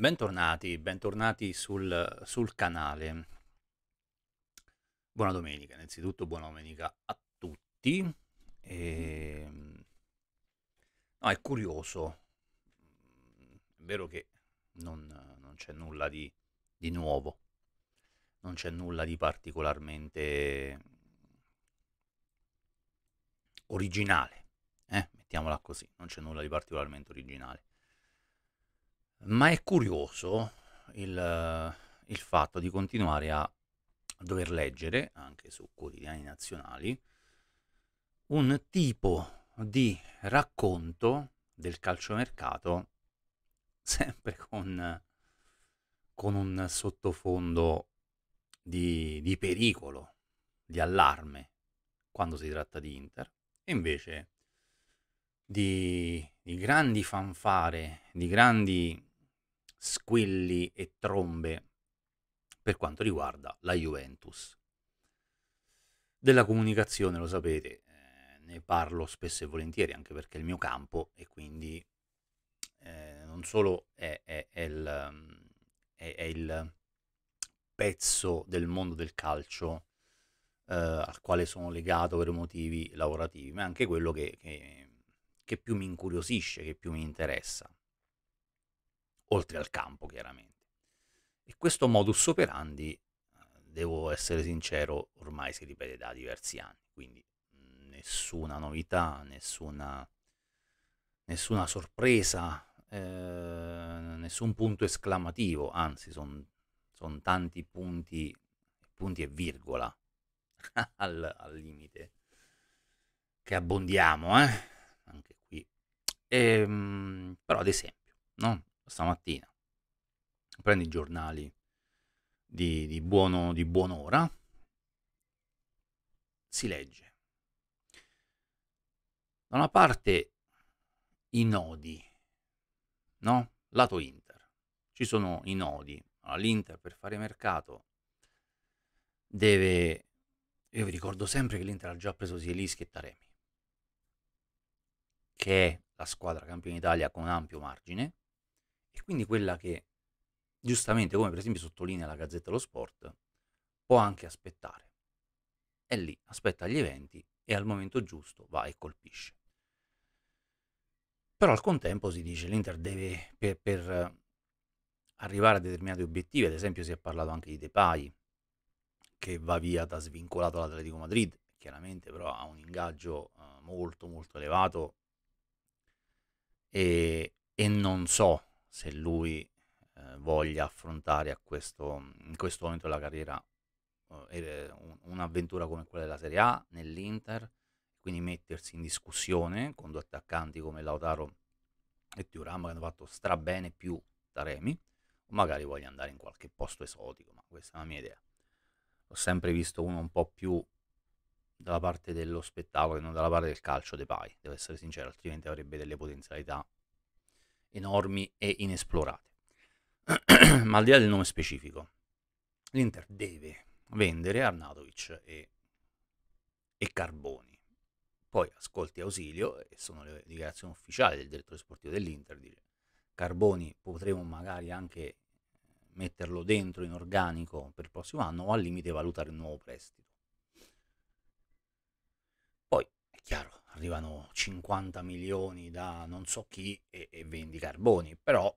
Bentornati, bentornati sul, sul, canale. Buona domenica, innanzitutto buona domenica a tutti. E... Ehm, no, è curioso, è vero che non, non c'è nulla di, di, nuovo, non c'è nulla di particolarmente originale, eh? mettiamola così, non c'è nulla di particolarmente originale ma è curioso il, il fatto di continuare a dover leggere, anche su quotidiani nazionali, un tipo di racconto del calciomercato sempre con, con un sottofondo di, di, pericolo, di allarme quando si tratta di Inter, e invece di, di grandi fanfare, di grandi squilli e trombe per quanto riguarda la Juventus. Della comunicazione, lo sapete, eh, ne parlo spesso e volentieri anche perché è il mio campo e quindi eh, non solo è, è, è, il, è, il, pezzo del mondo del calcio eh, al quale sono legato per motivi lavorativi, ma è anche quello che, che, che più mi incuriosisce, che più mi interessa oltre al campo chiaramente. E questo modus operandi, eh, devo essere sincero, ormai si ripete da diversi anni, quindi mm, nessuna novità, nessuna, nessuna sorpresa, eh, nessun punto esclamativo, anzi sono son tanti punti, punti e virgola al, al, limite che abbondiamo, eh? anche qui. E, ehm, però ad esempio, no? stamattina, prendi i giornali di, di, buono, di buon'ora, si legge. Da una parte i nodi, no? Lato Inter. Ci sono i nodi. Allora, L'Inter per fare mercato deve... Io vi ricordo sempre che l'Inter ha già preso Zielischi e Taremi, che è la squadra campione d'Italia con ampio margine, e quindi quella che, giustamente, come per esempio sottolinea la Gazzetta dello Sport, può anche aspettare. È lì, aspetta gli eventi e al momento giusto va e colpisce. Però al contempo si dice che l'Inter deve, per, per eh, arrivare a determinati obiettivi, ad esempio si è parlato anche di Depay, che va via da svincolato all'Atletico Madrid, chiaramente però ha un ingaggio eh, molto molto elevato e, e non so se lui eh, voglia affrontare questo, in questo momento della carriera eh, un'avventura come quella della Serie A nell'Inter, quindi mettersi in discussione con due attaccanti come Lautaro e Tiuram che hanno fatto strabene più Taremi, o magari voglia andare in qualche posto esotico, ma questa è la mia idea. Ho sempre visto uno un po' più dalla parte dello spettacolo e non dalla parte del calcio De Pai, devo essere sincero, altrimenti avrebbe delle potenzialità enormi e inesplorate. Ma al di là del nome specifico, l'Inter deve vendere Arnatovic e, e Carboni. Poi ascolti Ausilio, e sono le dichiarazioni ufficiali del direttore sportivo dell'Inter, dice Carboni potremo magari anche metterlo dentro in organico per il prossimo anno o al limite valutare un nuovo prestito. Poi è chiaro, arrivano 50 milioni da non so chi e, e vendi carboni, però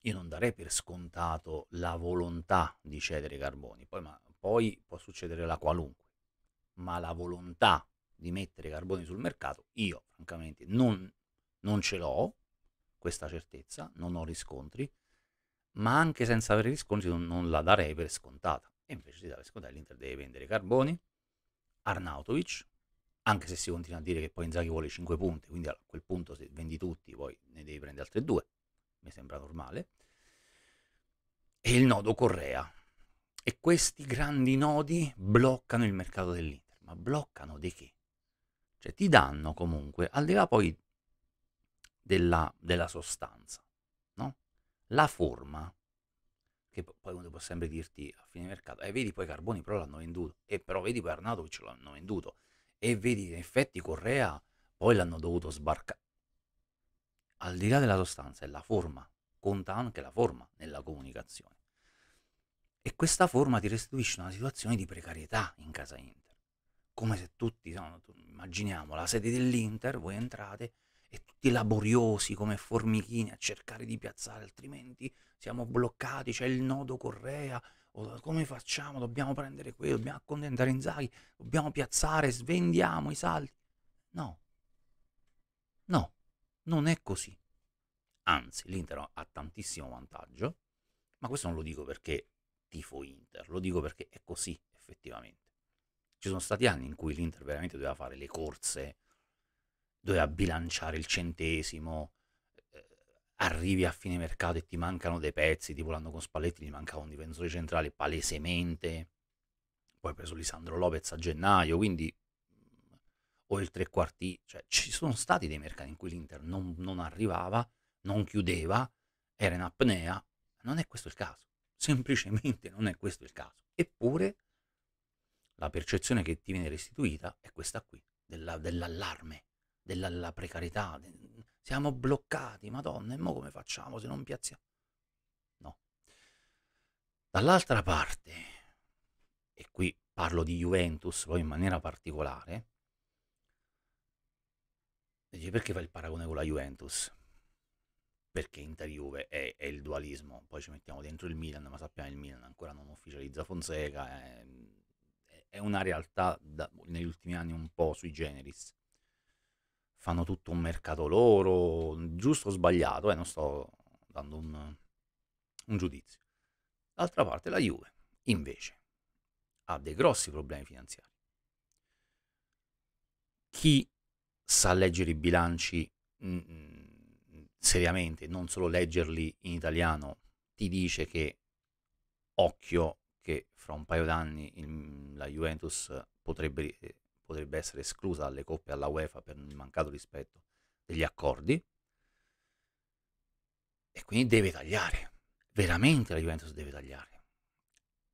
io non darei per scontato la volontà di cedere i carboni, poi, ma, poi può succedere la qualunque, ma la volontà di mettere i carboni sul mercato io francamente non, non ce l'ho, questa certezza, non ho riscontri, ma anche senza avere riscontri non, non la darei per scontata. E invece si dà per scontata l'Inter deve vendere i carboni, Arnautovic, anche se si continua a dire che poi Inzaghi vuole 5 punti, quindi a quel punto se vendi tutti poi ne devi prendere altri due, mi sembra normale, e il nodo Correa. E questi grandi nodi bloccano il mercato dell'Inter, ma bloccano di che? Cioè ti danno comunque, al di là poi della, della sostanza, no? la forma, che poi uno può sempre dirti a fine mercato, eh vedi poi Carboni però l'hanno venduto, e però vedi poi Arnato che ce l'hanno venduto, e vedi, in effetti Correa poi l'hanno dovuto sbarcare. Al di là della sostanza è la forma, conta anche la forma nella comunicazione. E questa forma ti restituisce una situazione di precarietà in casa Inter. Come se tutti, no, immaginiamo la sede dell'Inter, voi entrate e tutti laboriosi come formichini a cercare di piazzare, altrimenti siamo bloccati, c'è il nodo Correa, come facciamo? Dobbiamo prendere quello, dobbiamo accontentare Inzaghi, dobbiamo piazzare, svendiamo i saldi. No, no, non è così. Anzi, l'Inter ha tantissimo vantaggio, ma questo non lo dico perché tifo Inter, lo dico perché è così effettivamente. Ci sono stati anni in cui l'Inter veramente doveva fare le corse, doveva bilanciare il centesimo, arrivi a fine mercato e ti mancano dei pezzi, tipo l'anno con Spalletti gli mancava un difensore centrale palesemente, poi ha preso Lisandro Lopez a gennaio, quindi mm, o il tre quarti, cioè ci sono stati dei mercati in cui l'Inter non, non arrivava, non chiudeva, era in apnea, non è questo il caso, semplicemente non è questo il caso, eppure la percezione che ti viene restituita è questa qui, della, dell'allarme, della precarietà. Siamo bloccati, madonna, e mo come facciamo se non piazziamo? No. Dall'altra parte, e qui parlo di Juventus poi in maniera particolare, dici perché fai il paragone con la Juventus? Perché Inter-Juve è, è, il dualismo, poi ci mettiamo dentro il Milan, ma sappiamo che il Milan ancora non ufficializza Fonseca, è, è una realtà da, negli ultimi anni un po' sui generis fanno tutto un mercato loro, giusto o sbagliato, eh, non sto dando un, un giudizio. D'altra parte la Juve, invece, ha dei grossi problemi finanziari. Chi sa leggere i bilanci mh, mm, mm, seriamente, non solo leggerli in italiano, ti dice che occhio che fra un paio d'anni la Juventus potrebbe eh, potrebbe essere esclusa dalle coppe alla UEFA per il mancato rispetto degli accordi e quindi deve tagliare, veramente la Juventus deve tagliare.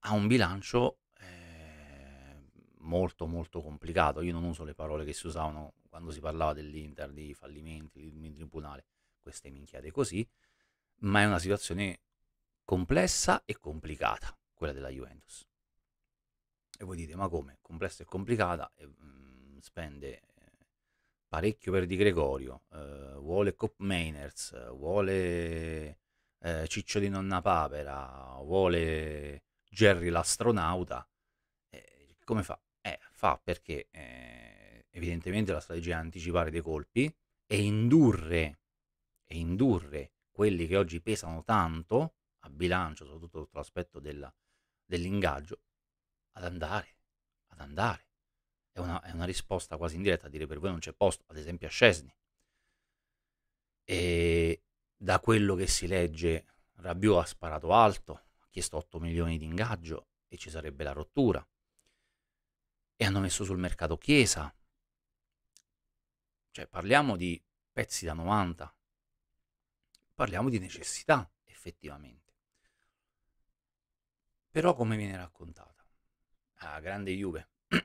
Ha un bilancio eh, molto molto complicato, io non uso le parole che si usavano quando si parlava dell'Inter, di fallimenti, di tribunale, queste minchiate così, ma è una situazione complessa e complicata quella della Juventus. E voi dite, ma come? Complessa e complicata, e, mh, mm, spende eh, parecchio per Di Gregorio, eh, vuole Cop Mainers, vuole eh, Ciccio di Nonna Papera, vuole Jerry l'astronauta. Eh, come fa? Eh, fa perché eh, evidentemente la strategia è anticipare dei colpi e indurre, e indurre quelli che oggi pesano tanto a bilancio, soprattutto sotto l'aspetto della, dell'ingaggio, ad andare, ad andare. È una, è una risposta quasi indiretta a dire per voi non c'è posto, ad esempio a Scesni. E da quello che si legge, Rabiot ha sparato alto, ha chiesto 8 milioni di ingaggio e ci sarebbe la rottura. E hanno messo sul mercato Chiesa. Cioè parliamo di pezzi da 90, parliamo di necessità effettivamente. Però come viene raccontata? la grande Juve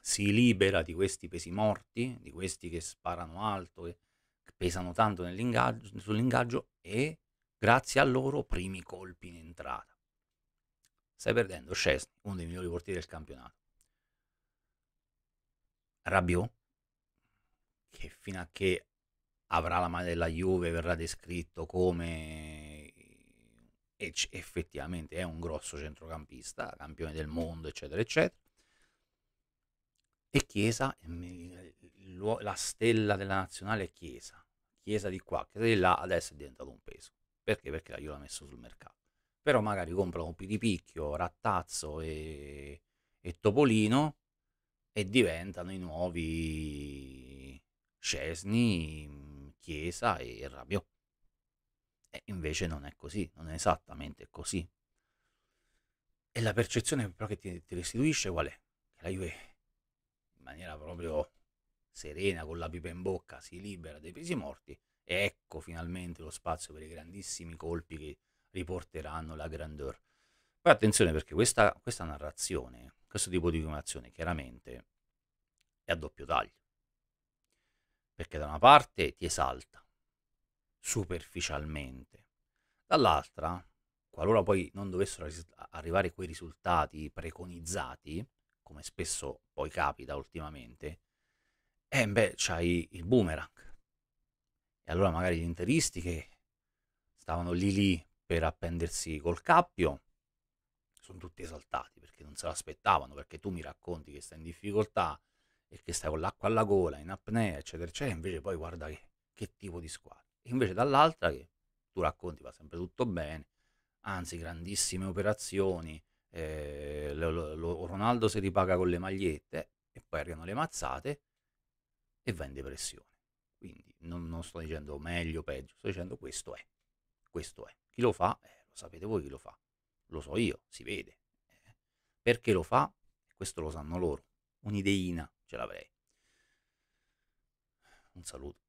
si libera di questi pesi morti, di questi che sparano alto, che pesano tanto sull'ingaggio e grazie a loro primi colpi in entrata. Stai perdendo Scesni, uno dei migliori portieri del campionato. Rabiot, che fino a che avrà la maglia della Juve verrà descritto come e effettivamente è un grosso centrocampista, campione del mondo, eccetera, eccetera. E Chiesa, la stella della nazionale è Chiesa, Chiesa di qua, Chiesa di là, adesso è diventato un peso. Perché? Perché la Juve messo sul mercato. Però magari comprano un Piripicchio, Rattazzo e, e Topolino e diventano i nuovi Cesni, Chiesa e Rabiot. E invece non è così, non è esattamente così. E la percezione però che ti, ti restituisce qual è? Che la Juve in maniera proprio serena, con la pipa in bocca, si libera dei pesi morti e ecco finalmente lo spazio per i grandissimi colpi che riporteranno la grandeur. Poi attenzione perché questa, questa narrazione, questo tipo di narrazione chiaramente è a doppio taglio, perché da una parte ti esalta, superficialmente. Dall'altra, qualora poi non dovessero arrivare quei risultati preconizzati, come spesso poi capita ultimamente, eh beh, c'hai il boomerang. E allora magari gli interisti che stavano lì lì per appendersi col cappio, sono tutti esaltati perché non se l'aspettavano, perché tu mi racconti che stai in difficoltà e che stai con l'acqua alla gola, in apnea, eccetera, eccetera, invece poi guarda che, che tipo di squadra. Invece dall'altra che tu racconti va sempre tutto bene, anzi grandissime operazioni, eh, lo, lo, Ronaldo si ripaga con le magliette e poi arrivano le mazzate e va in depressione. Quindi non, non sto dicendo meglio o peggio, sto dicendo questo è, questo è. Chi lo fa? Eh, lo sapete voi chi lo fa, lo so io, si vede. Eh. Perché lo fa? Questo lo sanno loro. Un'ideina ce l'avrei. Un saluto.